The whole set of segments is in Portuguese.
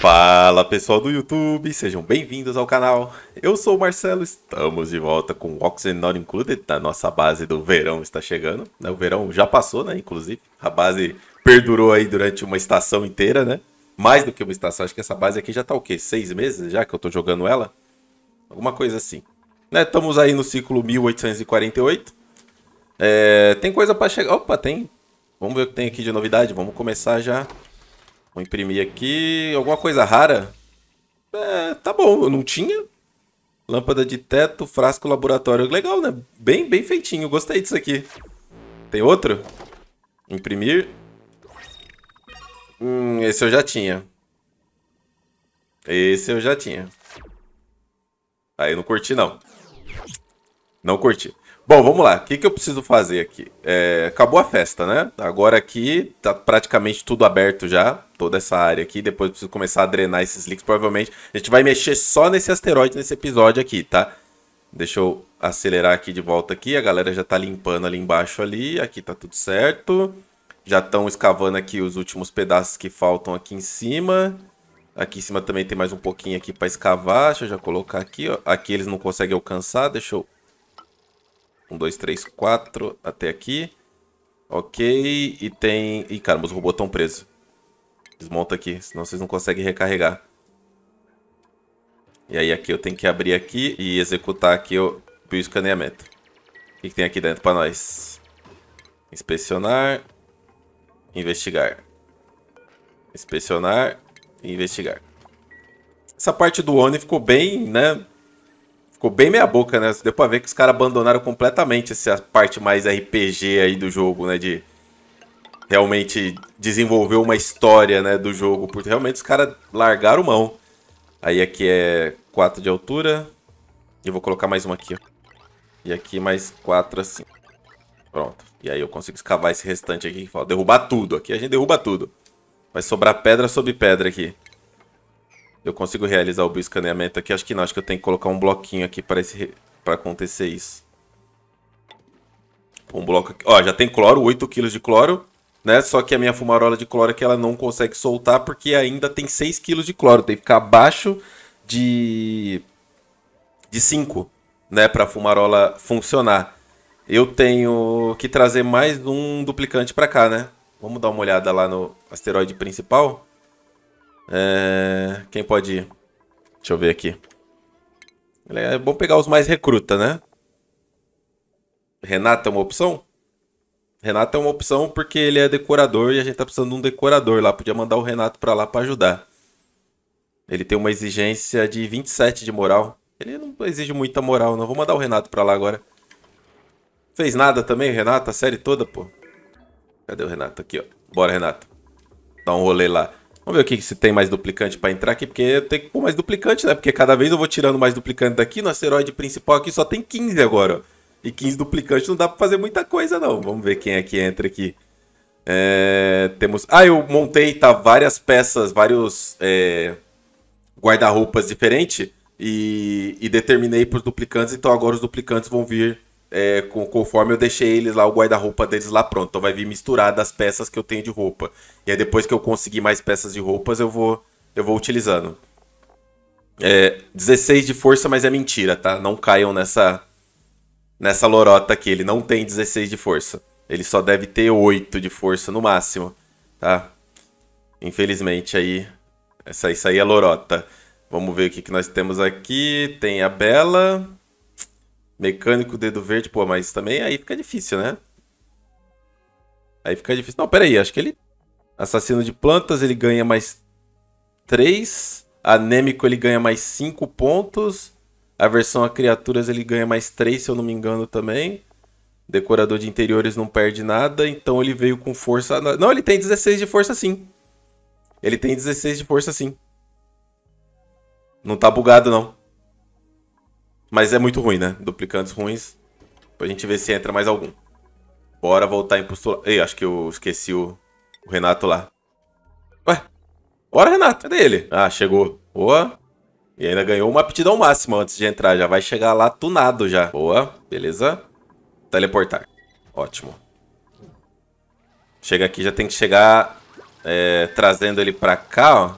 Fala pessoal do YouTube, sejam bem-vindos ao canal. Eu sou o Marcelo, estamos de volta com Oxygen Not Included, A nossa base do verão está chegando. Né? O verão já passou, né? Inclusive, a base perdurou aí durante uma estação inteira, né? Mais do que uma estação, acho que essa base aqui já tá o quê? Seis meses já que eu tô jogando ela? Alguma coisa assim. Né? Estamos aí no ciclo 1848. É... Tem coisa para chegar. Opa, tem. Vamos ver o que tem aqui de novidade. Vamos começar já Vou imprimir aqui. Alguma coisa rara? É, tá bom, eu não tinha. Lâmpada de teto, frasco, laboratório. Legal, né? Bem, bem feitinho. Gostei disso aqui. Tem outro? Imprimir. Hum, esse eu já tinha. Esse eu já tinha. Aí ah, eu não curti, não. Não curti. Bom, vamos lá. O que, que eu preciso fazer aqui? É, acabou a festa, né? Agora aqui tá praticamente tudo aberto já, toda essa área aqui. Depois eu preciso começar a drenar esses leaks. Provavelmente a gente vai mexer só nesse asteroide nesse episódio aqui, tá? Deixa eu acelerar aqui de volta aqui. A galera já tá limpando ali embaixo ali. Aqui tá tudo certo. Já estão escavando aqui os últimos pedaços que faltam aqui em cima. Aqui em cima também tem mais um pouquinho aqui para escavar. Deixa eu já colocar aqui, ó. Aqui eles não conseguem alcançar. Deixa eu um, dois, três, quatro até aqui. Ok, e tem... Ih, cara, os robôs estão presos. Desmonta aqui, senão vocês não conseguem recarregar. E aí aqui eu tenho que abrir aqui e executar aqui o bioescaneamento. O que, que tem aqui dentro para nós? Inspecionar. Investigar. Inspecionar investigar. Essa parte do ONI ficou bem, né? Ficou bem meia boca, né? Deu pra ver que os caras abandonaram completamente essa parte mais RPG aí do jogo, né? De realmente desenvolver uma história, né? Do jogo. Porque realmente os caras largaram mão. Aí aqui é 4 de altura. E vou colocar mais uma aqui, ó. E aqui mais 4 assim. Pronto. E aí eu consigo escavar esse restante aqui. Derrubar tudo. Aqui a gente derruba tudo. Vai sobrar pedra sobre pedra aqui. Eu consigo realizar o escaneamento aqui? Acho que não, acho que eu tenho que colocar um bloquinho aqui para esse... acontecer isso. Um bloco aqui. Ó, já tem cloro, 8 kg de cloro, né? Só que a minha fumarola de cloro aqui é ela não consegue soltar porque ainda tem 6 kg de cloro. Tem que ficar abaixo de, de 5, né? Pra fumarola funcionar. Eu tenho que trazer mais um duplicante para cá, né? Vamos dar uma olhada lá no asteroide principal. É... Quem pode ir? Deixa eu ver aqui. É bom pegar os mais recruta, né? Renato é uma opção? Renato é uma opção porque ele é decorador e a gente tá precisando de um decorador lá. Podia mandar o Renato para lá para ajudar. Ele tem uma exigência de 27 de moral. Ele não exige muita moral, não. Vou mandar o Renato para lá agora. Fez nada também, Renato? A série toda, pô. Cadê o Renato? Aqui, ó. Bora, Renato. Dá um rolê lá. Vamos ver o que, se tem mais duplicante para entrar aqui, porque tem que pôr mais duplicante, né? Porque cada vez eu vou tirando mais duplicante daqui, no asteroide principal aqui só tem 15 agora, ó. E 15 duplicantes não dá para fazer muita coisa, não. Vamos ver quem é que entra aqui. É, temos... Ah, eu montei, tá, várias peças, vários é, guarda-roupas diferentes e, e determinei para os duplicantes, então agora os duplicantes vão vir é, com, conforme eu deixei eles lá, o guarda-roupa deles lá pronto. Então vai vir misturado as peças que eu tenho de roupa. E aí depois que eu conseguir mais peças de roupas, eu vou, eu vou utilizando. É, 16 de força, mas é mentira, tá? Não caiam nessa, nessa lorota aqui. Ele não tem 16 de força. Ele só deve ter 8 de força no máximo, tá? Infelizmente aí, essa, isso aí é lorota. Vamos ver o que, que nós temos aqui. Tem a Bela... Mecânico, dedo verde, pô, mas também aí fica difícil, né? Aí fica difícil. Não, pera aí, acho que ele. Assassino de plantas, ele ganha mais 3. Anêmico, ele ganha mais 5 pontos. A versão a criaturas, ele ganha mais 3, se eu não me engano também. Decorador de interiores não perde nada, então ele veio com força. Não, ele tem 16 de força sim. Ele tem 16 de força sim. Não tá bugado, não. Mas é muito ruim, né? Duplicantes ruins. Pra gente ver se entra mais algum. Bora voltar em postular. Ei, acho que eu esqueci o, o Renato lá. Ué? Bora, Renato. Cadê ele? Ah, chegou. Boa. E ainda ganhou uma aptidão máxima antes de entrar. Já vai chegar lá tunado já. Boa. Beleza. Teleportar. Ótimo. Chega aqui, já tem que chegar é, trazendo ele pra cá, ó.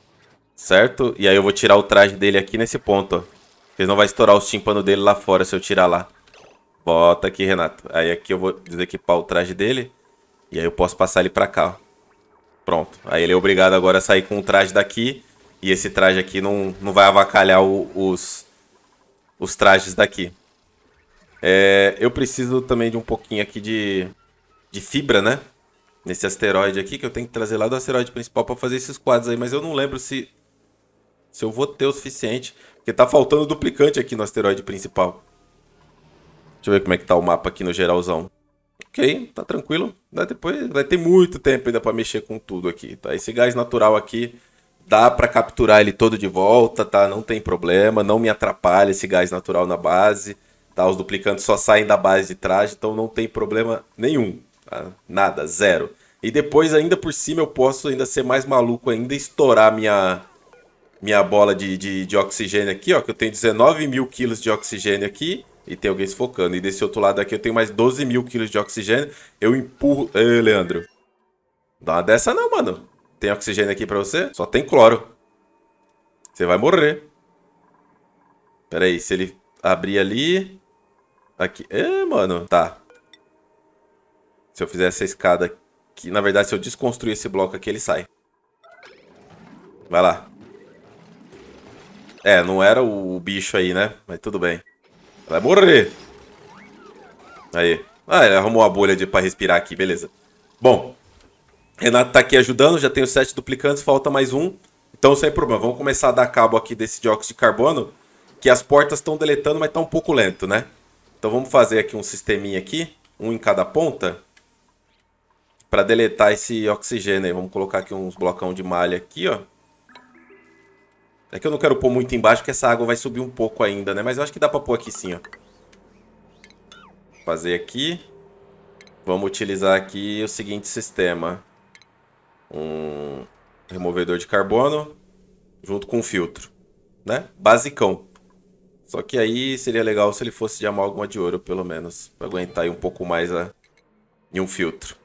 Certo? E aí eu vou tirar o traje dele aqui nesse ponto, ó. Ele não vai estourar os tímpanos dele lá fora se eu tirar lá. Bota aqui, Renato. Aí aqui eu vou desequipar o traje dele. E aí eu posso passar ele pra cá, ó. Pronto. Aí ele é obrigado agora a sair com o traje daqui. E esse traje aqui não, não vai avacalhar o, os, os trajes daqui. É, eu preciso também de um pouquinho aqui de, de fibra, né? Nesse asteroide aqui, que eu tenho que trazer lá do asteroide principal pra fazer esses quadros aí. Mas eu não lembro se, se eu vou ter o suficiente. Porque tá faltando duplicante aqui no asteroide principal. Deixa eu ver como é que tá o mapa aqui no geralzão. Ok, tá tranquilo. Né? Depois vai ter muito tempo ainda para mexer com tudo aqui, tá? Esse gás natural aqui dá para capturar ele todo de volta, tá? Não tem problema, não me atrapalha esse gás natural na base, tá? Os duplicantes só saem da base de trás, então não tem problema nenhum, tá? Nada, zero. E depois ainda por cima eu posso ainda ser mais maluco ainda estourar minha minha bola de, de, de, oxigênio aqui, ó, que eu tenho 19 mil quilos de oxigênio aqui e tem alguém focando. E desse outro lado aqui eu tenho mais 12 mil quilos de oxigênio. Eu empurro... Ê, Leandro. Dá uma dessa não, mano. Tem oxigênio aqui pra você? Só tem cloro. Você vai morrer. Pera aí, se ele abrir ali... Aqui... Ê, mano. Tá. Se eu fizer essa escada aqui... Na verdade, se eu desconstruir esse bloco aqui, ele sai. Vai lá. É, não era o bicho aí, né? Mas tudo bem. Vai morrer. Aí. Ah, ele arrumou a bolha de, pra respirar aqui, beleza. Bom, Renato tá aqui ajudando, já tenho sete duplicantes, falta mais um. Então, sem problema, vamos começar a dar cabo aqui desse dióxido de carbono, que as portas estão deletando, mas tá um pouco lento, né? Então vamos fazer aqui um sisteminha aqui, um em cada ponta, para deletar esse oxigênio aí. Vamos colocar aqui uns blocão de malha aqui, ó. É que eu não quero pôr muito embaixo, porque essa água vai subir um pouco ainda, né? Mas eu acho que dá pra pôr aqui sim, ó. Fazer aqui. Vamos utilizar aqui o seguinte sistema. Um removedor de carbono junto com um filtro, né? Basicão. Só que aí seria legal se ele fosse de amálgama de ouro, pelo menos. Pra aguentar aí um pouco mais a... e um filtro.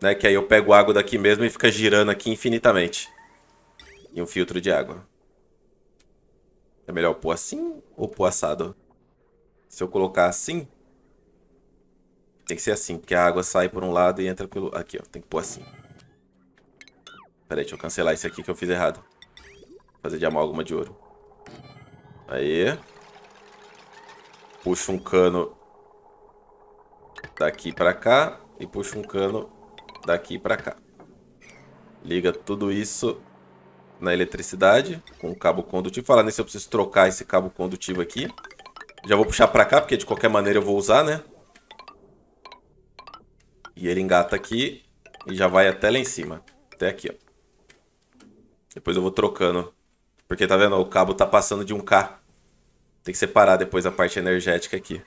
Né? Que aí eu pego água daqui mesmo e fica girando aqui infinitamente. E um filtro de água. É melhor pôr assim ou pôr assado? Se eu colocar assim, tem que ser assim, porque a água sai por um lado e entra pelo... Aqui, ó. Tem que pôr assim. aí, deixa eu cancelar isso aqui que eu fiz errado. Fazer de amálgama de ouro. Aí. Puxa um cano daqui pra cá. E puxa um cano daqui pra cá. Liga tudo isso na eletricidade com o cabo condutivo. Falar nisso, eu preciso trocar esse cabo condutivo aqui. Já vou puxar pra cá, porque de qualquer maneira eu vou usar, né? E ele engata aqui e já vai até lá em cima. Até aqui, ó. Depois eu vou trocando. Porque, tá vendo? O cabo tá passando de 1K. Tem que separar depois a parte energética aqui.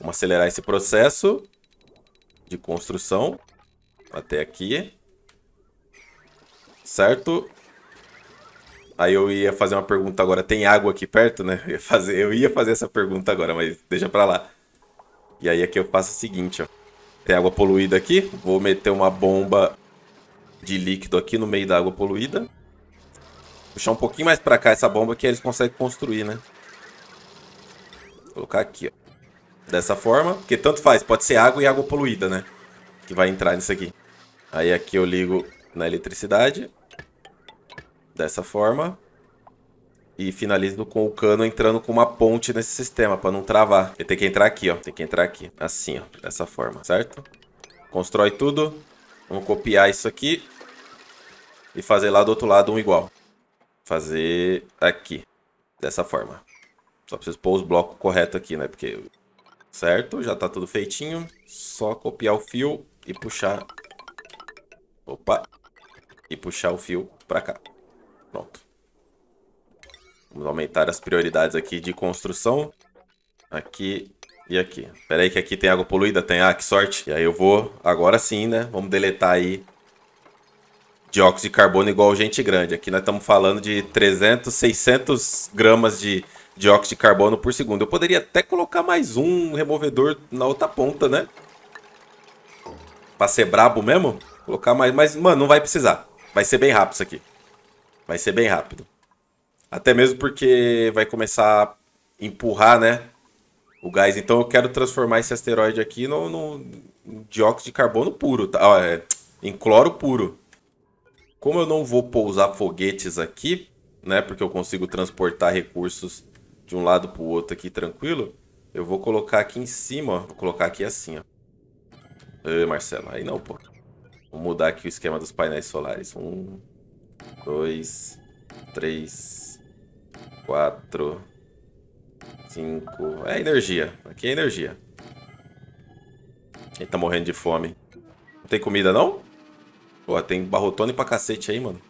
Vamos acelerar esse processo de construção até aqui. Certo? Aí eu ia fazer uma pergunta agora, tem água aqui perto, né? Eu ia fazer, eu ia fazer essa pergunta agora, mas deixa pra lá. E aí aqui eu faço o seguinte, ó. Tem água poluída aqui, vou meter uma bomba de líquido aqui no meio da água poluída. Puxar um pouquinho mais pra cá essa bomba que eles conseguem construir, né? Vou colocar aqui, ó. Dessa forma, porque tanto faz, pode ser água e água poluída, né? Que vai entrar nisso aqui. Aí aqui eu ligo na eletricidade dessa forma. E finalizo com o cano entrando com uma ponte nesse sistema, para não travar. Ele tem que entrar aqui, ó. Tem que entrar aqui. Assim, ó. Dessa forma, certo? Constrói tudo. Vamos copiar isso aqui. E fazer lá do outro lado um igual. Fazer aqui. Dessa forma. Só preciso pôr os blocos corretos aqui, né? Porque... Certo? Já tá tudo feitinho. Só copiar o fio e puxar... Opa! E puxar o fio pra cá. Pronto. Vamos aumentar as prioridades aqui de construção. Aqui e aqui. Pera aí que aqui tem água poluída, tem. Ah, que sorte. E aí eu vou, agora sim, né? Vamos deletar aí dióxido de carbono igual gente grande. Aqui nós estamos falando de 300, 600 gramas de dióxido de carbono por segundo. Eu poderia até colocar mais um removedor na outra ponta, né? Pra ser brabo mesmo. Colocar mais, mas, mano, não vai precisar. Vai ser bem rápido isso aqui. Vai ser bem rápido. Até mesmo porque vai começar a empurrar, né? O gás. Então eu quero transformar esse asteroide aqui no, no dióxido de carbono puro, tá? é, em cloro puro. Como eu não vou pousar foguetes aqui, né? Porque eu consigo transportar recursos de um lado para o outro aqui tranquilo. Eu vou colocar aqui em cima, ó. Vou colocar aqui assim, ó. Ei, Marcelo, aí não, pô. Vou mudar aqui o esquema dos painéis solares. Vamos hum dois, três, quatro, cinco. É energia. Aqui é energia. Ele tá morrendo de fome. Não tem comida, não? Pô, tem barrotone pra cacete aí, mano.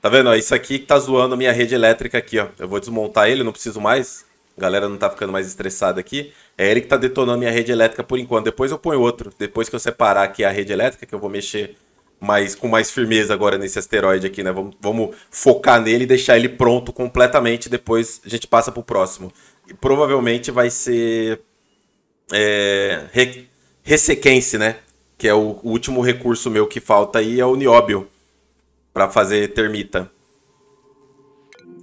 Tá vendo? Isso aqui que tá zoando a minha rede elétrica aqui, ó. Eu vou desmontar ele, não preciso mais. A galera não tá ficando mais estressada aqui. É ele que tá detonando minha rede elétrica por enquanto. Depois eu ponho outro. Depois que eu separar aqui a rede elétrica, que eu vou mexer mais, com mais firmeza agora nesse asteroide aqui, né? Vamos, vamos focar nele e deixar ele pronto completamente, depois a gente passa pro próximo. E provavelmente vai ser é, re, né? Que é o, o, último recurso meu que falta aí, é o nióbio para fazer termita.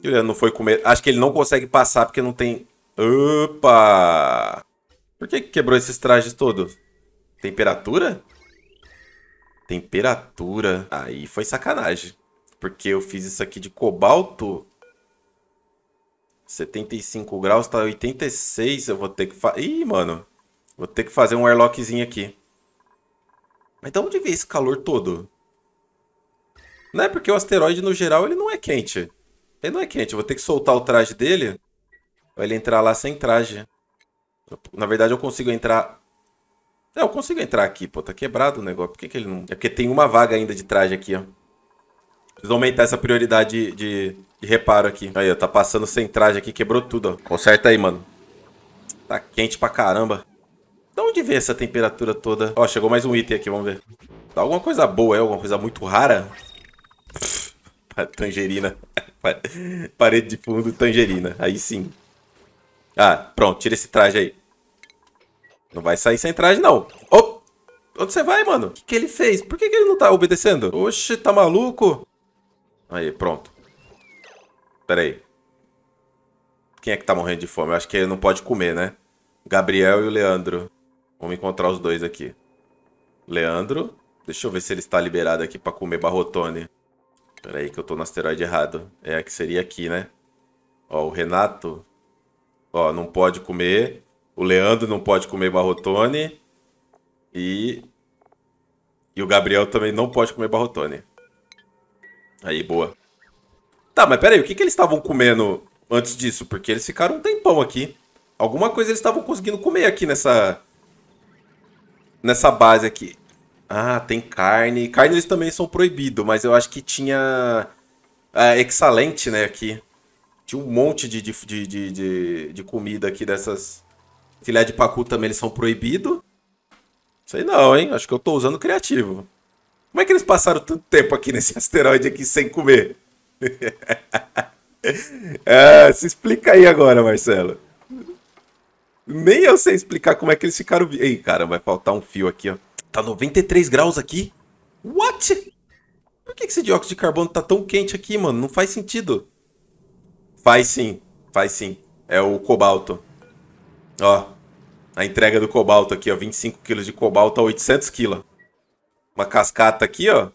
Ele não foi comer. Acho que ele não consegue passar porque não tem. Opa! Por que quebrou esses trajes todos? Temperatura? temperatura. Aí foi sacanagem. Porque eu fiz isso aqui de cobalto. 75 graus, tá 86. Eu vou ter que fazer. Ih, mano. Vou ter que fazer um airlockzinho aqui. Mas de onde veio esse calor todo? Não é porque o asteroide, no geral, ele não é quente. Ele não é quente. Eu vou ter que soltar o traje dele. Vai ele entrar lá sem traje. Na verdade, eu consigo entrar é, eu consigo entrar aqui, pô. Tá quebrado o negócio. Por que, que ele não. É porque tem uma vaga ainda de traje aqui, ó. Preciso aumentar essa prioridade de, de, de reparo aqui. Aí, ó. Tá passando sem traje aqui, quebrou tudo, ó. Conserta aí, mano. Tá quente pra caramba. Da onde vem essa temperatura toda? Ó, chegou mais um item aqui, vamos ver. Tá alguma coisa boa, é? Alguma coisa muito rara? tangerina. Parede de fundo, tangerina. Aí sim. Ah, pronto, tira esse traje aí. Não vai sair sem traje, não. Oh! Onde você vai, mano? O que, que ele fez? Por que, que ele não tá obedecendo? Oxe, tá maluco? Aí, pronto. Pera aí. Quem é que tá morrendo de fome? Eu acho que ele não pode comer, né? Gabriel e o Leandro. Vamos encontrar os dois aqui. Leandro. Deixa eu ver se ele está liberado aqui pra comer barrotone. Pera aí que eu tô no asteroide errado. É, que seria aqui, né? Ó, o Renato. Ó, não pode comer. O Leandro não pode comer barrotone. E. E o Gabriel também não pode comer barrotone. Aí, boa. Tá, mas peraí, o que, que eles estavam comendo antes disso? Porque eles ficaram um tempão aqui. Alguma coisa eles estavam conseguindo comer aqui nessa. Nessa base aqui. Ah, tem carne. Carne eles também são proibidos, mas eu acho que tinha. Ah, excelente, né, aqui. Tinha um monte de, de, de, de, de comida aqui dessas. Filé de pacu também eles são proibidos. Sei não, hein? Acho que eu tô usando criativo. Como é que eles passaram tanto tempo aqui nesse asteroide aqui sem comer? É, se explica aí agora, Marcelo. Nem eu sei explicar como é que eles ficaram. Ei, cara, vai faltar um fio aqui, ó. Tá 93 graus aqui. What? Por que esse dióxido de carbono tá tão quente aqui, mano? Não faz sentido. Faz sim, faz sim. É o cobalto. Ó a entrega do cobalto aqui, ó, 25 kg de cobalto a 800 kg. Uma cascata aqui, ó,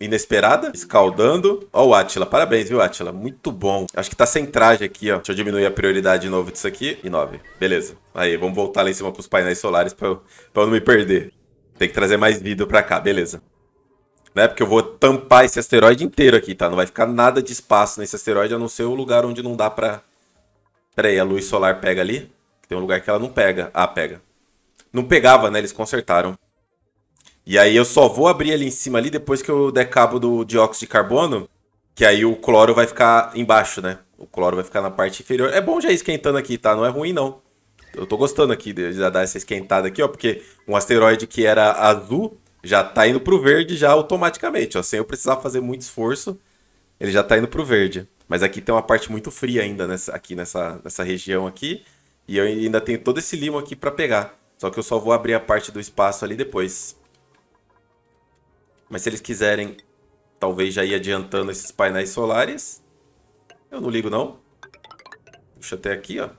inesperada, escaldando. Ó o Atila, parabéns, viu, Atila? Muito bom. Acho que tá sem traje aqui, ó. Deixa eu diminuir a prioridade de novo disso aqui. E 9. Beleza. Aí, vamos voltar lá em cima pros painéis solares pra eu, pra eu não me perder. Tem que trazer mais vidro pra cá, beleza. Né? Porque eu vou tampar esse asteroide inteiro aqui, tá? Não vai ficar nada de espaço nesse asteroide, a não ser o lugar onde não dá pra... Pera aí, a luz solar pega ali. Tem um lugar que ela não pega. Ah, pega. Não pegava, né? Eles consertaram. E aí eu só vou abrir ali em cima ali depois que eu der cabo do dióxido de carbono. Que aí o cloro vai ficar embaixo, né? O cloro vai ficar na parte inferior. É bom já ir esquentando aqui, tá? Não é ruim, não. Eu tô gostando aqui de dar essa esquentada aqui, ó. Porque um asteroide que era azul já tá indo pro verde já automaticamente, ó. Sem eu precisar fazer muito esforço, ele já tá indo pro verde. Mas aqui tem uma parte muito fria ainda nessa, aqui nessa, nessa região aqui. E eu ainda tenho todo esse limo aqui para pegar. Só que eu só vou abrir a parte do espaço ali depois. Mas se eles quiserem, talvez já ir adiantando esses painéis solares. Eu não ligo, não. Puxa até aqui, ó.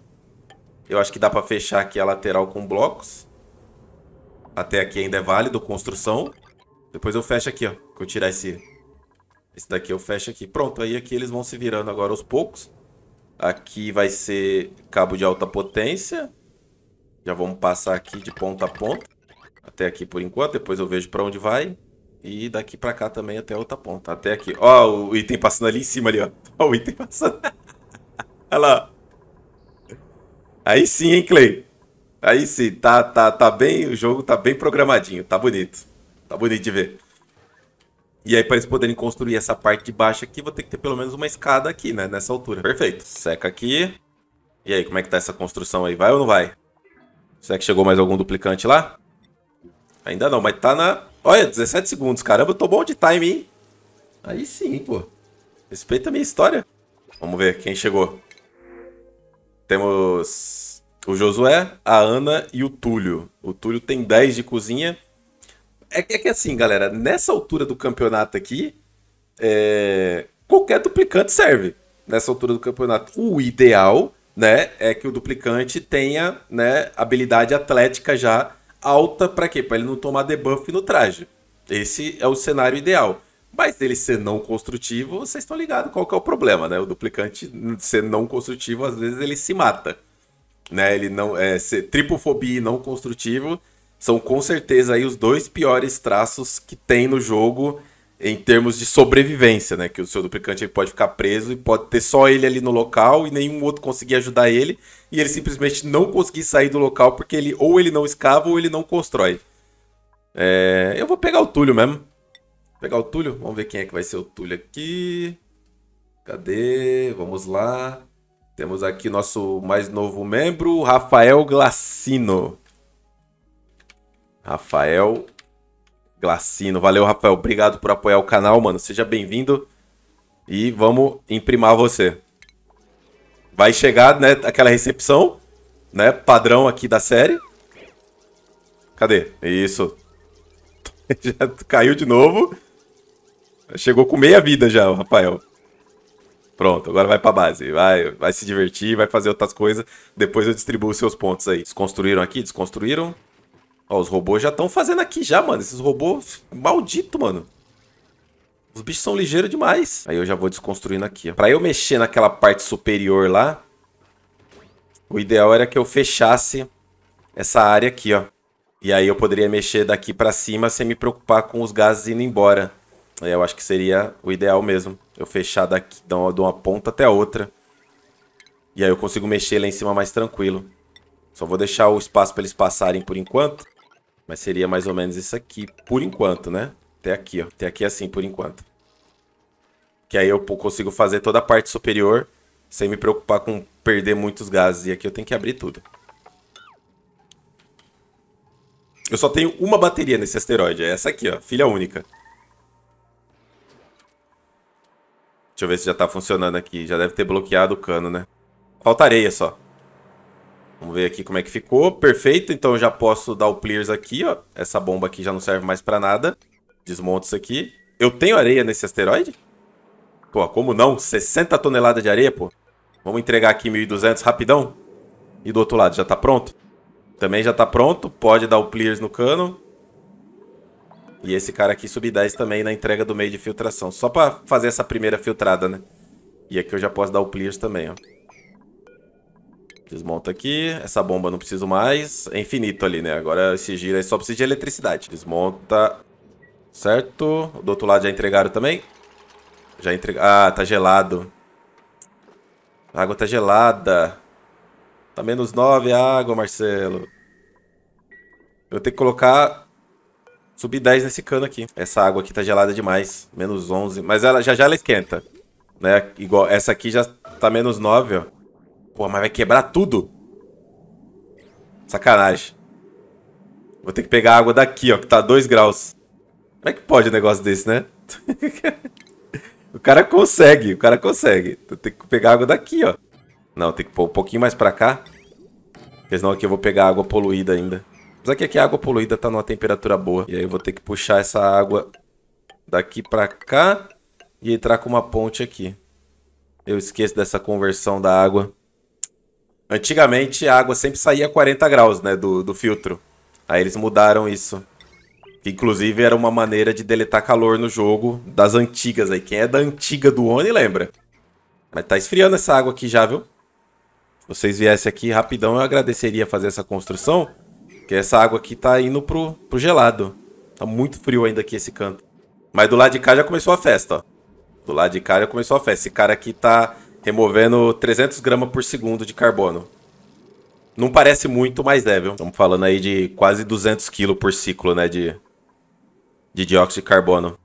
Eu acho que dá para fechar aqui a lateral com blocos. Até aqui ainda é válido, construção. Depois eu fecho aqui, ó. Que eu tirar esse... Esse daqui eu fecho aqui. Pronto, aí aqui eles vão se virando agora aos poucos. Aqui vai ser cabo de alta potência. Já vamos passar aqui de ponta a ponta. Até aqui por enquanto, depois eu vejo para onde vai. E daqui para cá também até outra ponta. Até aqui. Ó, o item passando ali em cima ali, ó. Ó o item passando. Olha lá. Aí sim, hein, Clay? Aí sim, tá, tá, tá bem, o jogo tá bem programadinho, tá bonito. Tá bonito de ver. E aí, para eles poderem construir essa parte de baixo aqui, vou ter que ter pelo menos uma escada aqui, né? Nessa altura. Perfeito. Seca aqui. E aí, como é que tá essa construção aí? Vai ou não vai? Será que chegou mais algum duplicante lá? Ainda não, mas tá na... Olha, 17 segundos. Caramba, eu tô bom de time, hein? Aí sim, pô. Respeita a minha história. Vamos ver quem chegou. Temos o Josué, a Ana e o Túlio. O Túlio tem 10 de cozinha é, é que assim, galera, nessa altura do campeonato aqui, é, qualquer duplicante serve nessa altura do campeonato. O ideal, né, é que o duplicante tenha, né, habilidade atlética já alta para quê? Para ele não tomar debuff no traje. Esse é o cenário ideal. Mas ele ser não construtivo, vocês estão ligados qual que é o problema, né? O duplicante ser não construtivo, às vezes ele se mata. Né? Ele não é ser tripofobia e não construtivo, são com certeza aí os dois piores traços que tem no jogo em termos de sobrevivência, né? Que o seu duplicante pode ficar preso e pode ter só ele ali no local e nenhum outro conseguir ajudar ele e ele simplesmente não conseguir sair do local porque ele ou ele não escava ou ele não constrói. É... eu vou pegar o Túlio mesmo. Vou pegar o Túlio, vamos ver quem é que vai ser o Túlio aqui. Cadê? Vamos lá. Temos aqui nosso mais novo membro, Rafael Glacino. Rafael Glacino. Valeu, Rafael. Obrigado por apoiar o canal, mano. Seja bem-vindo. E vamos imprimar você. Vai chegar, né, aquela recepção, né, padrão aqui da série. Cadê? Isso. já caiu de novo. Chegou com meia vida já, o Rafael. Pronto, agora vai pra base. Vai, vai se divertir, vai fazer outras coisas. Depois eu distribuo seus pontos aí. Desconstruíram aqui? Desconstruíram. Ó, os robôs já estão fazendo aqui já, mano. Esses robôs maldito, mano. Os bichos são ligeiros demais. Aí eu já vou desconstruindo aqui, ó. Pra eu mexer naquela parte superior lá, o ideal era que eu fechasse essa área aqui, ó. E aí eu poderia mexer daqui pra cima sem me preocupar com os gases indo embora. Aí eu acho que seria o ideal mesmo. Eu fechar daqui, de uma ponta até a outra. E aí eu consigo mexer lá em cima mais tranquilo. Só vou deixar o espaço pra eles passarem por enquanto. Mas seria mais ou menos isso aqui, por enquanto, né? Até aqui, ó. Até aqui é assim, por enquanto. Que aí eu consigo fazer toda a parte superior sem me preocupar com perder muitos gases. E aqui eu tenho que abrir tudo. Eu só tenho uma bateria nesse asteroide. É essa aqui, ó. Filha única. Deixa eu ver se já tá funcionando aqui. Já deve ter bloqueado o cano, né? Falta areia só. Vamos ver aqui como é que ficou. Perfeito, então eu já posso dar o clears aqui, ó. Essa bomba aqui já não serve mais pra nada. Desmonto isso aqui. Eu tenho areia nesse asteroide? Pô, como não? 60 toneladas de areia, pô. Vamos entregar aqui 1.200 rapidão. E do outro lado, já tá pronto? Também já tá pronto. Pode dar o clears no cano. E esse cara aqui subir 10 também na entrega do meio de filtração. Só pra fazer essa primeira filtrada, né? E aqui eu já posso dar o clears também, ó. Desmonta aqui, essa bomba não preciso mais. É infinito ali, né? Agora esse giro aí só precisa de eletricidade. Desmonta, certo? Do outro lado já entregaram também. Já entregaram... Ah, tá gelado. A água tá gelada. Tá menos 9 a água, Marcelo. Eu tenho que colocar... Subir 10 nesse cano aqui. Essa água aqui tá gelada demais. Menos 11. Mas ela já já ela esquenta. Né? Igual essa aqui já tá menos 9, ó. Pô, mas vai quebrar tudo. Sacanagem. Vou ter que pegar água daqui, ó, que tá 2 graus. Como é que pode um negócio desse, né? o cara consegue, o cara consegue. Vou então, ter que pegar água daqui, ó. Não, tem que pôr um pouquinho mais pra cá. Porque senão aqui eu vou pegar água poluída ainda. Apesar que aqui a água poluída tá numa temperatura boa. E aí eu vou ter que puxar essa água daqui pra cá e entrar com uma ponte aqui. Eu esqueço dessa conversão da água. Antigamente a água sempre saía a 40 graus, né, do, do filtro. Aí eles mudaram isso. Que, inclusive era uma maneira de deletar calor no jogo das antigas aí. Quem é da antiga do Oni lembra. Mas tá esfriando essa água aqui já, viu? Se vocês viessem aqui rapidão, eu agradeceria fazer essa construção. Porque essa água aqui tá indo pro, pro gelado. Tá muito frio ainda aqui esse canto. Mas do lado de cá já começou a festa, ó. Do lado de cá já começou a festa. Esse cara aqui tá removendo 300 gramas por segundo de carbono. Não parece muito, mas é, viu? Estamos falando aí de quase 200 quilos por ciclo, né? De, de dióxido de carbono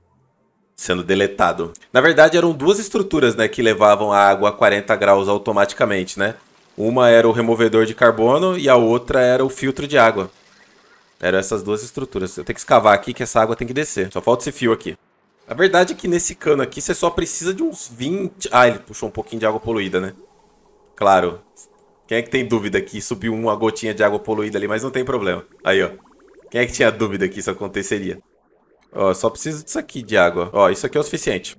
sendo deletado. Na verdade, eram duas estruturas, né? Que levavam a água a 40 graus automaticamente, né? Uma era o removedor de carbono e a outra era o filtro de água. Eram essas duas estruturas. Eu tenho que escavar aqui que essa água tem que descer. Só falta esse fio aqui. A verdade é que nesse cano aqui você só precisa de uns 20... Ah, ele puxou um pouquinho de água poluída, né? Claro. Quem é que tem dúvida que subiu uma gotinha de água poluída ali, mas não tem problema. Aí, ó. Quem é que tinha dúvida que isso aconteceria? Ó, só preciso disso aqui de água. Ó, isso aqui é o suficiente.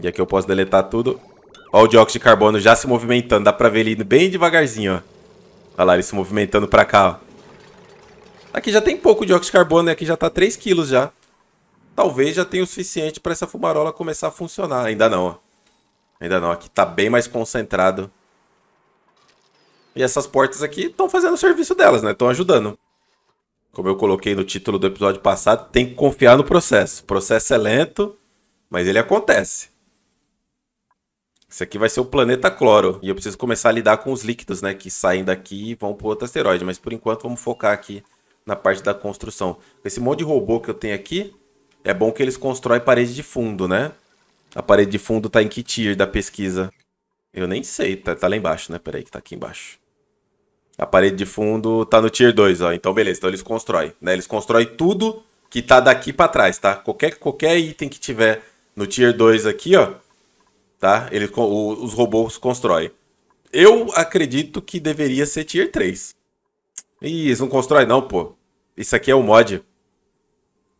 E aqui eu posso deletar tudo. Ó o dióxido de carbono já se movimentando. Dá pra ver ele indo bem devagarzinho, ó. Olha lá, ele se movimentando pra cá, ó. Aqui já tem pouco dióxido de carbono, né? Aqui já tá 3 quilos já talvez já tenha o suficiente para essa fumarola começar a funcionar. Ainda não, Ainda não, aqui tá bem mais concentrado. E essas portas aqui estão fazendo o serviço delas, né? Estão ajudando. Como eu coloquei no título do episódio passado, tem que confiar no processo. O processo é lento, mas ele acontece. Esse aqui vai ser o planeta cloro. E eu preciso começar a lidar com os líquidos, né? Que saem daqui e vão pro outro asteroide. Mas por enquanto vamos focar aqui na parte da construção. Esse monte de robô que eu tenho aqui, é bom que eles constroem parede de fundo, né? A parede de fundo tá em que tier da pesquisa? Eu nem sei, tá, tá lá embaixo, né? Peraí que tá aqui embaixo. A parede de fundo tá no tier 2, ó. Então, beleza. Então, eles constroem, né? Eles constroem tudo que tá daqui para trás, tá? Qualquer, qualquer item que tiver no tier 2 aqui, ó, tá? Ele, o, os robôs constroem. Eu acredito que deveria ser tier 3. Ih, eles não constroem não, pô. Isso aqui é o mod.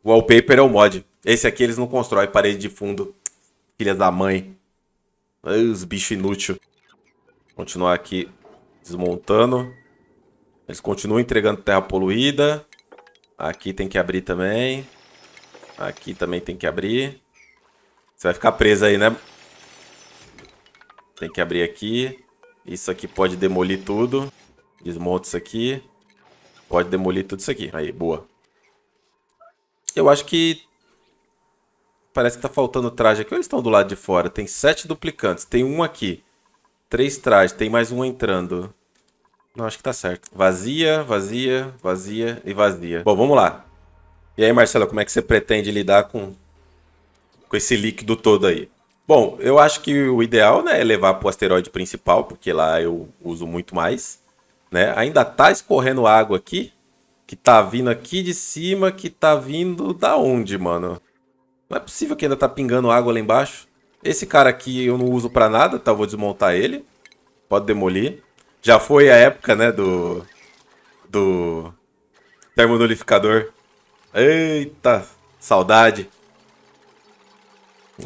Wallpaper é o mod. Esse aqui eles não constroem parede de fundo. Filha da mãe. Ai, os bichos inúteis. Continuar aqui desmontando. Eles continuam entregando terra poluída. Aqui tem que abrir também. Aqui também tem que abrir. Você vai ficar preso aí, né? Tem que abrir aqui. Isso aqui pode demolir tudo. Desmonta isso aqui. Pode demolir tudo isso aqui. Aí, boa. Eu acho que parece que tá faltando traje aqui. Ou eles estão do lado de fora? Tem sete duplicantes. Tem um aqui. Três trajes. Tem mais um entrando. Não, acho que tá certo. Vazia, vazia, vazia e vazia. Bom, vamos lá. E aí, Marcelo, como é que você pretende lidar com, com esse líquido todo aí? Bom, eu acho que o ideal né, é levar pro asteroide principal, porque lá eu uso muito mais. Né? Ainda tá escorrendo água aqui, que tá vindo aqui de cima, que tá vindo da onde, mano? Não é possível que ainda tá pingando água lá embaixo. Esse cara aqui eu não uso pra nada, tá? Eu vou desmontar ele. Pode demolir. Já foi a época, né, do... Do... Termonulificador. Eita, saudade.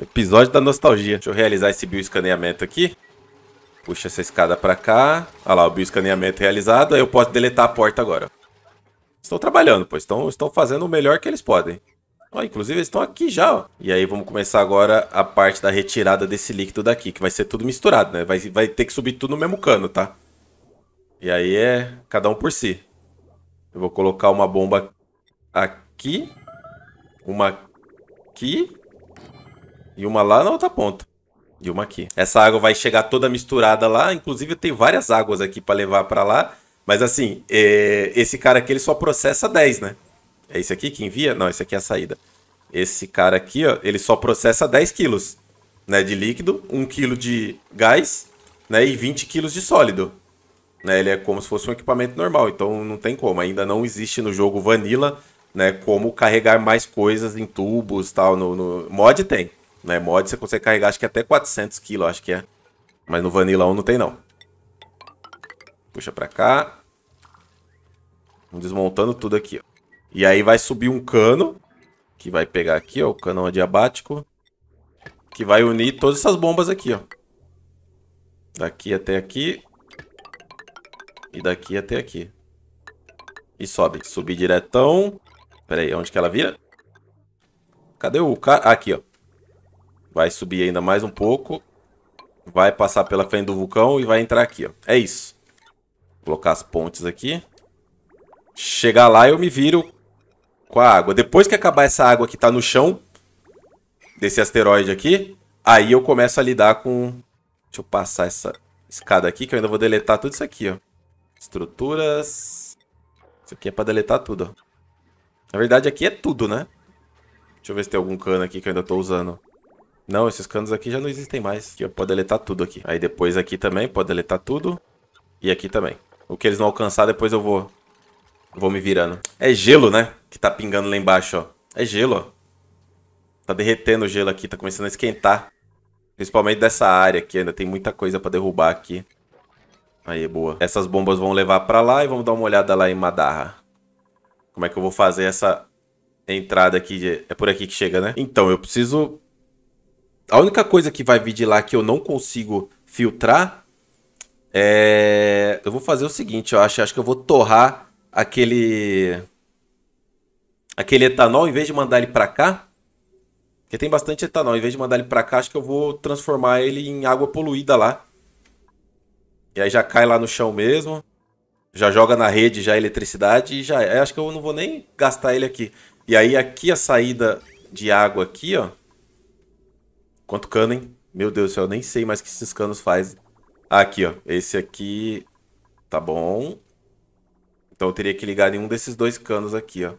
Episódio da nostalgia. Deixa eu realizar esse bioescaneamento aqui. Puxa essa escada pra cá. Olha lá, o bioescaneamento realizado. Aí eu posso deletar a porta agora estão trabalhando, pois estão, estão fazendo o melhor que eles podem. Ó, inclusive, eles estão aqui já. Ó. E aí, vamos começar agora a parte da retirada desse líquido daqui, que vai ser tudo misturado, né? Vai, vai ter que subir tudo no mesmo cano, tá? E aí é cada um por si. Eu vou colocar uma bomba aqui, uma aqui e uma lá na outra ponta. E uma aqui. Essa água vai chegar toda misturada lá. Inclusive, tem várias águas aqui para levar para lá. Mas assim, é, esse cara aqui ele só processa 10, né? É esse aqui que envia? Não, esse aqui é a saída. Esse cara aqui, ó, ele só processa 10 quilos né, de líquido, 1 quilo de gás né, e 20 quilos de sólido. Né, ele é como se fosse um equipamento normal, então não tem como. Ainda não existe no jogo Vanilla né, como carregar mais coisas em tubos tal. No, no... Mod tem. Né, mod você consegue carregar acho que até 400 quilos, acho que é. Mas no Vanilla 1 não tem não. Puxa pra cá vamos Desmontando tudo aqui, ó. E aí vai subir um cano, que vai pegar aqui, ó, o canão adiabático, é que vai unir todas essas bombas aqui, ó. Daqui até aqui. E daqui até aqui. E sobe. Subir diretão. Pera aí, onde que ela vira? Cadê o cara? aqui, ó. Vai subir ainda mais um pouco. Vai passar pela frente do vulcão e vai entrar aqui, ó. É isso. Vou colocar as pontes aqui. Chegar lá, eu me viro com a água. Depois que acabar essa água que tá no chão desse asteroide aqui, aí eu começo a lidar com... Deixa eu passar essa escada aqui, que eu ainda vou deletar tudo isso aqui, ó. Estruturas... Isso aqui é pra deletar tudo, ó. Na verdade, aqui é tudo, né? Deixa eu ver se tem algum cano aqui que eu ainda tô usando. Não, esses canos aqui já não existem mais. Aqui eu posso deletar tudo aqui. Aí depois aqui também, pode deletar tudo. E aqui também. O que eles não alcançar, depois eu vou Vou me virando. É gelo, né? Que tá pingando lá embaixo, ó. É gelo, ó. Tá derretendo o gelo aqui, tá começando a esquentar. Principalmente dessa área aqui, ainda tem muita coisa pra derrubar aqui. Aí, boa. Essas bombas vão levar pra lá e vamos dar uma olhada lá em Madarra. Como é que eu vou fazer essa entrada aqui? De... É por aqui que chega, né? Então, eu preciso... A única coisa que vai vir de lá que eu não consigo filtrar é... Eu vou fazer o seguinte, eu acho, acho que eu vou torrar aquele aquele etanol, em vez de mandar ele para cá, porque tem bastante etanol, em vez de mandar ele para cá, acho que eu vou transformar ele em água poluída lá. E aí já cai lá no chão mesmo. Já joga na rede já eletricidade e já é. Acho que eu não vou nem gastar ele aqui. E aí aqui a saída de água aqui, ó. Quanto cano, hein? Meu Deus do céu, eu nem sei mais o que esses canos fazem. aqui, ó. Esse aqui tá bom. Então eu teria que ligar em um desses dois canos aqui, ó.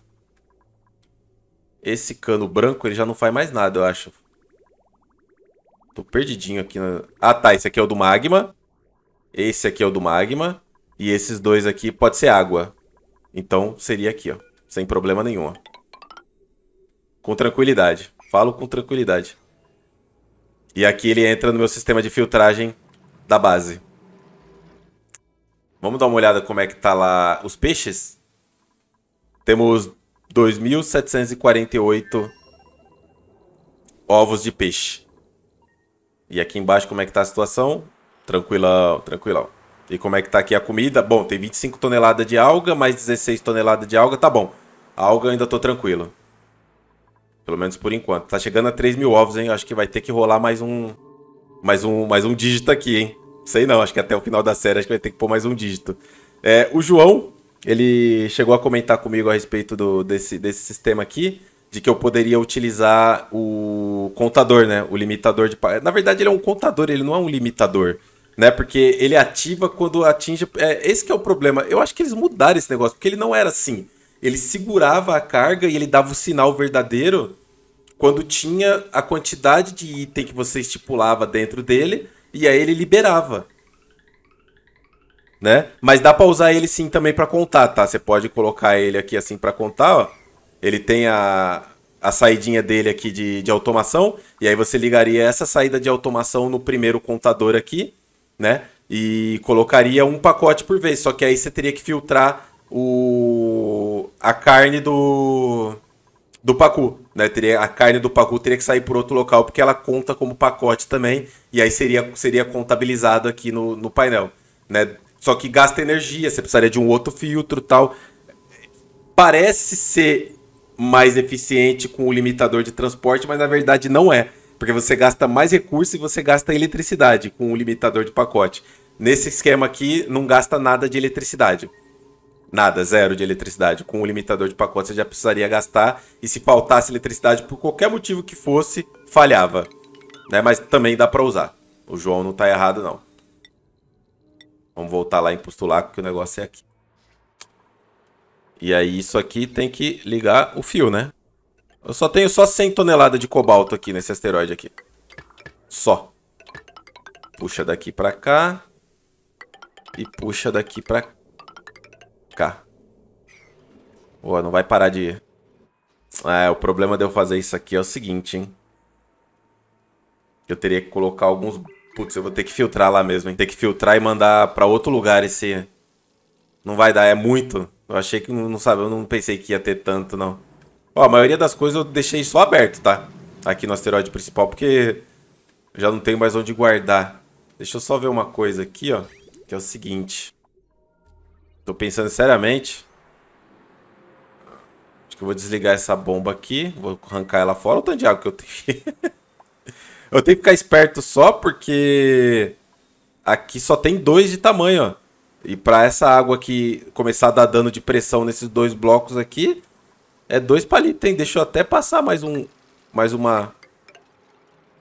Esse cano branco, ele já não faz mais nada, eu acho. Tô perdidinho aqui. Na... Ah, tá. Esse aqui é o do magma. Esse aqui é o do magma. E esses dois aqui pode ser água. Então seria aqui, ó. Sem problema nenhum, ó. Com tranquilidade. Falo com tranquilidade. E aqui ele entra no meu sistema de filtragem da base. Vamos dar uma olhada como é que tá lá os peixes? Temos 2.748 ovos de peixe. E aqui embaixo como é que tá a situação? Tranquilão, tranquilão. E como é que tá aqui a comida? Bom, tem 25 toneladas de alga, mais 16 toneladas de alga, tá bom. A alga ainda tô tranquilo. Pelo menos por enquanto. Tá chegando a 3 mil ovos, hein? Acho que vai ter que rolar mais um... Mais um, mais um dígito aqui, hein? Sei não, acho que até o final da série acho que vai ter que pôr mais um dígito. É, o João, ele chegou a comentar comigo a respeito do, desse, desse sistema aqui, de que eu poderia utilizar o contador, né? O limitador de. Na verdade, ele é um contador, ele não é um limitador. Né, porque ele ativa quando atinge. É, esse é o problema. Eu acho que eles mudaram esse negócio, porque ele não era assim. Ele segurava a carga e ele dava o sinal verdadeiro quando tinha a quantidade de item que você estipulava dentro dele e aí ele liberava. Né? Mas dá para usar ele sim também para contar, tá? Você pode colocar ele aqui assim para contar, ó. Ele tem a, a saidinha dele aqui de, de automação, e aí você ligaria essa saída de automação no primeiro contador aqui, né? E colocaria um pacote por vez, só que aí você teria que filtrar o a carne do do pacu, né? Teria a carne do pacu teria que sair por outro local porque ela conta como pacote também e aí seria, seria contabilizado aqui no, no painel, né? Só que gasta energia, você precisaria de um outro filtro, tal. Parece ser mais eficiente com o limitador de transporte, mas na verdade não é, porque você gasta mais recurso e você gasta eletricidade com o limitador de pacote. Nesse esquema aqui não gasta nada de eletricidade nada, zero de eletricidade. Com o limitador de pacote você já precisaria gastar e se faltasse eletricidade por qualquer motivo que fosse, falhava. Né? Mas também dá para usar. O João não tá errado não. Vamos voltar lá em postular que o negócio é aqui. E aí isso aqui tem que ligar o fio, né? Eu só tenho só 100 toneladas de cobalto aqui nesse asteroide aqui. Só. Puxa daqui pra cá. E puxa daqui pra cá ficar. Pô, não vai parar de... Ir. Ah, é, o problema de eu fazer isso aqui é o seguinte, hein. Eu teria que colocar alguns... Putz, eu vou ter que filtrar lá mesmo, hein. Ter que filtrar e mandar pra outro lugar esse... Não vai dar, é muito. Eu achei que, não sabe, eu não pensei que ia ter tanto, não. Ó, a maioria das coisas eu deixei só aberto, tá? Aqui no asteroide principal, porque já não tenho mais onde guardar. Deixa eu só ver uma coisa aqui, ó. Que é o seguinte. Tô pensando seriamente. Acho que eu vou desligar essa bomba aqui. Vou arrancar ela fora. Olha o tanto de água que eu tenho. eu tenho que ficar esperto só porque... Aqui só tem dois de tamanho, ó. E para essa água aqui começar a dar dano de pressão nesses dois blocos aqui, é dois palitos, hein? Deixa eu até passar mais um, mais uma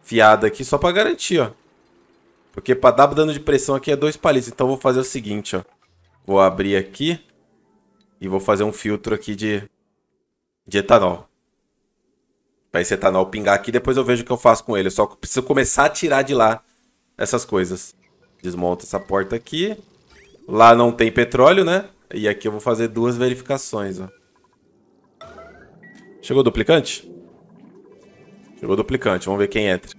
fiada aqui só para garantir, ó. Porque para dar dano de pressão aqui é dois palitos. Então eu vou fazer o seguinte, ó. Vou abrir aqui e vou fazer um filtro aqui de, de etanol. Para esse etanol pingar aqui, depois eu vejo o que eu faço com ele. Eu só preciso começar a tirar de lá essas coisas. Desmonta essa porta aqui. Lá não tem petróleo, né? E aqui eu vou fazer duas verificações, ó. Chegou o duplicante? Chegou o duplicante, vamos ver quem entra.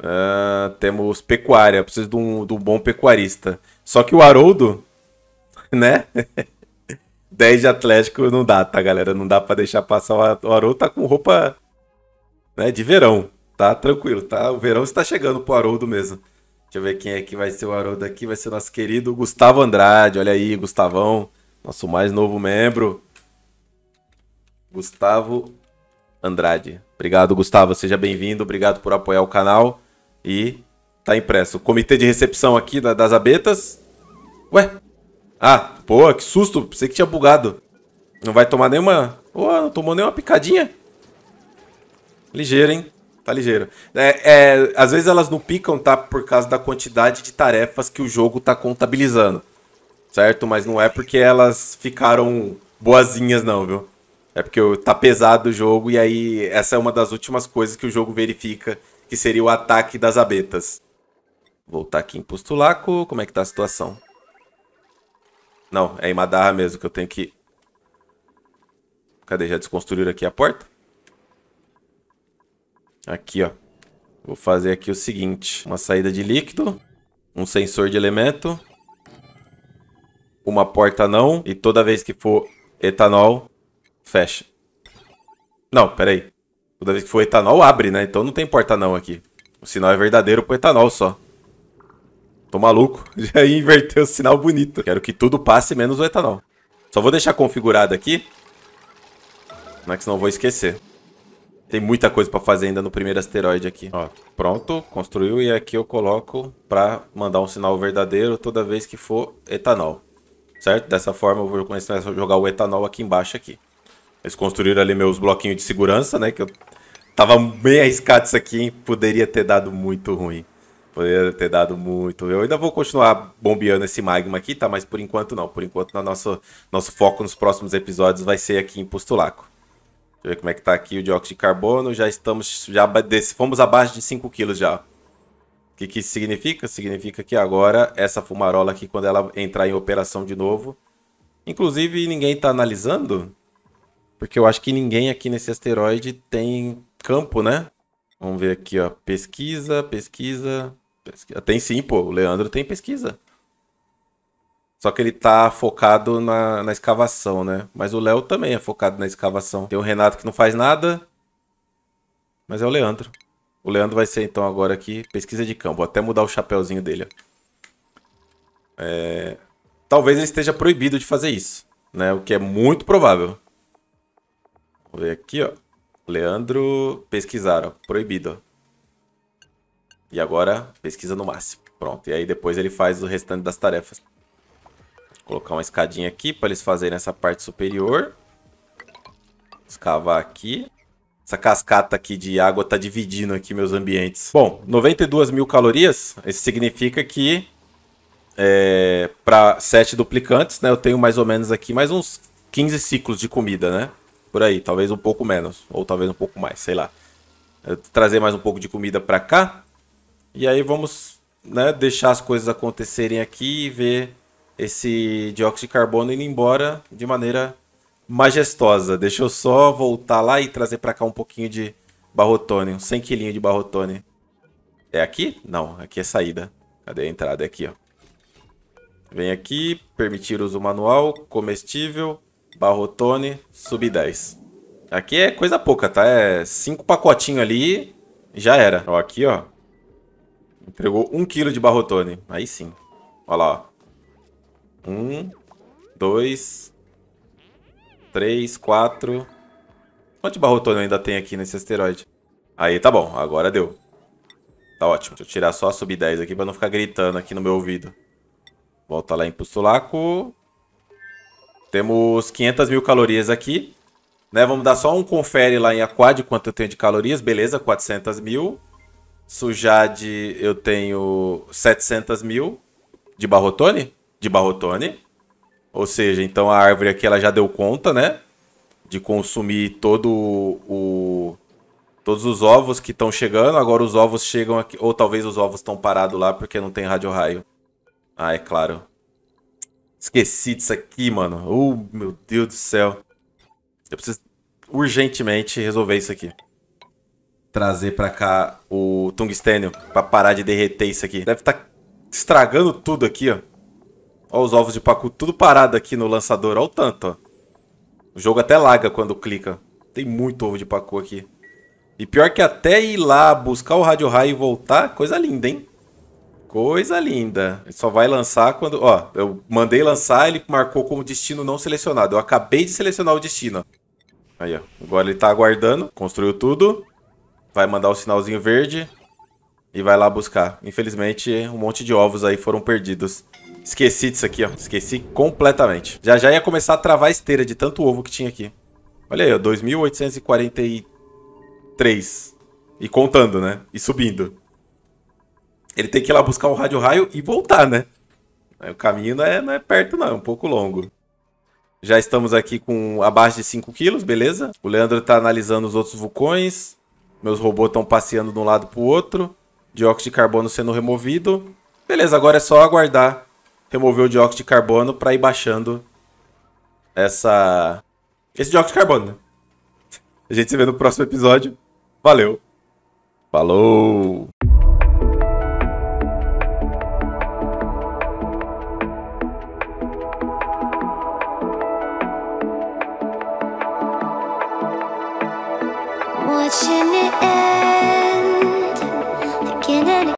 Uh, temos pecuária, preciso de um, de um bom pecuarista. Só que o Haroldo, né? 10 de Atlético não dá, tá, galera? Não dá para deixar passar. O Haroldo tá com roupa né, de verão. Tá tranquilo, tá? O verão está chegando pro Haroldo mesmo. Deixa eu ver quem é que vai ser o Haroldo aqui. Vai ser o nosso querido Gustavo Andrade. Olha aí, Gustavão. Nosso mais novo membro. Gustavo Andrade. Obrigado, Gustavo. Seja bem-vindo. Obrigado por apoiar o canal. E tá impresso. O comitê de recepção aqui das abetas. Ué, ah, pô, que susto. Pensei que tinha bugado. Não vai tomar nenhuma... Oh, não tomou nenhuma picadinha. Ligeiro, hein? Tá ligeiro. É, é, às vezes elas não picam, tá? Por causa da quantidade de tarefas que o jogo tá contabilizando. Certo? Mas não é porque elas ficaram boazinhas, não, viu? É porque tá pesado o jogo e aí essa é uma das últimas coisas que o jogo verifica, que seria o ataque das abetas. Voltar aqui em Postulaco. Como é que tá a situação? Não, é em Madarra mesmo que eu tenho que... Cadê? Já desconstruíram aqui a porta? Aqui, ó. Vou fazer aqui o seguinte. Uma saída de líquido. Um sensor de elemento. Uma porta não. E toda vez que for etanol, fecha. Não, peraí. Toda vez que for etanol, abre, né? Então não tem porta não aqui. O sinal é verdadeiro pro etanol só. Tô maluco. Já inverteu o sinal bonito. Quero que tudo passe menos o etanol. Só vou deixar configurado aqui. É que senão eu vou esquecer. Tem muita coisa pra fazer ainda no primeiro asteroide aqui. Ó, pronto. Construiu. E aqui eu coloco pra mandar um sinal verdadeiro toda vez que for etanol. Certo? Dessa forma eu vou começar a jogar o etanol aqui embaixo aqui. Eles construíram ali meus bloquinhos de segurança, né? Que eu tava meio arriscado isso aqui, hein? Poderia ter dado muito ruim. Poderia ter dado muito. Eu ainda vou continuar bombeando esse magma aqui, tá? Mas por enquanto não. Por enquanto, no nosso, nosso foco nos próximos episódios vai ser aqui em Postulaco. Deixa eu ver como é que tá aqui o dióxido de carbono. Já estamos. Já desse, fomos abaixo de 5 quilos já. O que, que isso significa? Significa que agora essa fumarola aqui, quando ela entrar em operação de novo. Inclusive, ninguém tá analisando. Porque eu acho que ninguém aqui nesse asteroide tem campo, né? Vamos ver aqui, ó. Pesquisa, pesquisa. Pesquisa. Tem sim, pô. O Leandro tem pesquisa. Só que ele tá focado na, na escavação, né? Mas o Léo também é focado na escavação. Tem o Renato que não faz nada. Mas é o Leandro. O Leandro vai ser então agora aqui pesquisa de campo. Vou até mudar o chapéuzinho dele. É... Talvez ele esteja proibido de fazer isso, né? O que é muito provável. Vou ver aqui, ó. Leandro pesquisar, ó. Proibido, ó. E agora, pesquisa no máximo. Pronto, e aí depois ele faz o restante das tarefas. Vou colocar uma escadinha aqui para eles fazerem essa parte superior. Escavar aqui. Essa cascata aqui de água está dividindo aqui meus ambientes. Bom, 92 mil calorias. Isso significa que é, para 7 duplicantes, né? Eu tenho mais ou menos aqui mais uns 15 ciclos de comida, né? Por aí, talvez um pouco menos. Ou talvez um pouco mais, sei lá. Eu trazer mais um pouco de comida para cá. E aí vamos né, deixar as coisas acontecerem aqui e ver esse dióxido de carbono indo embora de maneira majestosa. Deixa eu só voltar lá e trazer para cá um pouquinho de barrotônio, 100 quilinhos de barrotônio. É aqui? Não, aqui é saída. Cadê a entrada? É aqui, ó. Vem aqui, permitir uso manual, comestível, barrotone, sub 10. Aqui é coisa pouca, tá? É 5 pacotinhos ali, já era. Ó, aqui, ó. Entregou um quilo de barrotone. Aí sim. Olha lá, Um, dois, três, quatro... Quanto barrotone ainda tem aqui nesse asteroide? Aí tá bom, agora deu. Tá ótimo. Deixa eu tirar só a sub 10 aqui pra não ficar gritando aqui no meu ouvido. Volta lá em Pustulaco. Temos 500 mil calorias aqui. Né? Vamos dar só um confere lá em Aquad quanto eu tenho de calorias. Beleza, 400 mil. Sujade, eu tenho 700 mil de Barrotone. De Barrotone. Ou seja, então a árvore aqui ela já deu conta, né? De consumir todo o todos os ovos que estão chegando. Agora os ovos chegam aqui. Ou talvez os ovos estão parados lá porque não tem rádio raio. Ah, é claro. Esqueci disso aqui, mano. Oh, meu Deus do céu. Eu preciso urgentemente resolver isso aqui trazer pra cá o tungstênio pra parar de derreter isso aqui. Deve estar tá estragando tudo aqui, ó. Ó os ovos de pacu tudo parado aqui no lançador. Ó o tanto, ó. O jogo até laga quando clica. Tem muito ovo de pacu aqui. E pior que até ir lá buscar o rádio raio e voltar, coisa linda, hein? Coisa linda. Ele só vai lançar quando. Ó, eu mandei lançar, ele marcou como destino não selecionado. Eu acabei de selecionar o destino. Aí, ó. Agora ele tá aguardando. Construiu tudo vai mandar o um sinalzinho verde e vai lá buscar. Infelizmente, um monte de ovos aí foram perdidos. Esqueci disso aqui, ó. Esqueci completamente. Já já ia começar a travar a esteira de tanto ovo que tinha aqui. Olha aí, ó. 2843. E contando, né? E subindo. Ele tem que ir lá buscar o rádio raio e voltar, né? O caminho não é, não é perto, não. É um pouco longo. Já estamos aqui com abaixo de 5 quilos, beleza? O Leandro tá analisando os outros vulcões. Meus robôs estão passeando de um lado para o outro. Dióxido de carbono sendo removido. Beleza, agora é só aguardar remover o dióxido de carbono para ir baixando essa esse dióxido de carbono. Né? A gente se vê no próximo episódio. Valeu. Falou.